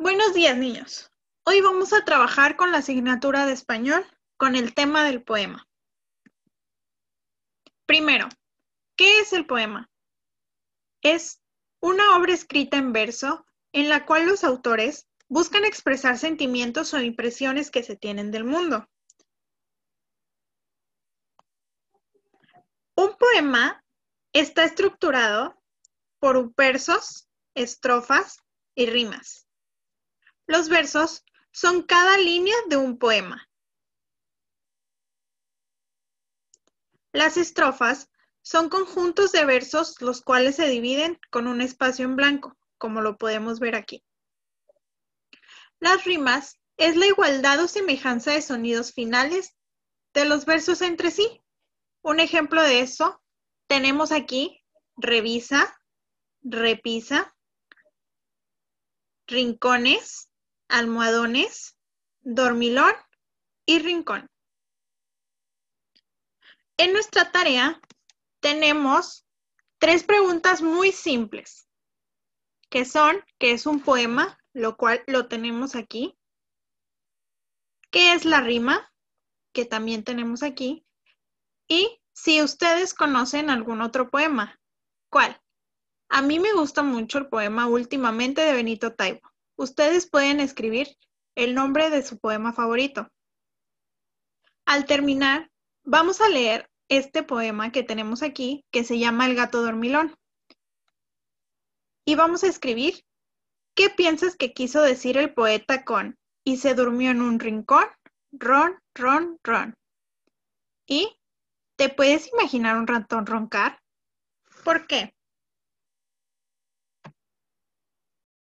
Buenos días, niños. Hoy vamos a trabajar con la asignatura de español con el tema del poema. Primero, ¿qué es el poema? Es una obra escrita en verso en la cual los autores buscan expresar sentimientos o impresiones que se tienen del mundo. Un poema está estructurado por versos, estrofas y rimas. Los versos son cada línea de un poema. Las estrofas son conjuntos de versos los cuales se dividen con un espacio en blanco, como lo podemos ver aquí. Las rimas es la igualdad o semejanza de sonidos finales de los versos entre sí. Un ejemplo de eso tenemos aquí revisa, repisa, rincones, almohadones, dormilón y rincón. En nuestra tarea tenemos tres preguntas muy simples, que son, ¿qué es un poema? Lo cual lo tenemos aquí. ¿Qué es la rima? Que también tenemos aquí. Y si ustedes conocen algún otro poema, ¿cuál? A mí me gusta mucho el poema últimamente de Benito Taibo. Ustedes pueden escribir el nombre de su poema favorito. Al terminar, vamos a leer este poema que tenemos aquí, que se llama El gato dormilón. Y vamos a escribir, ¿qué piensas que quiso decir el poeta con y se durmió en un rincón? Ron, ron, ron. ¿Y te puedes imaginar un ratón roncar? ¿Por qué?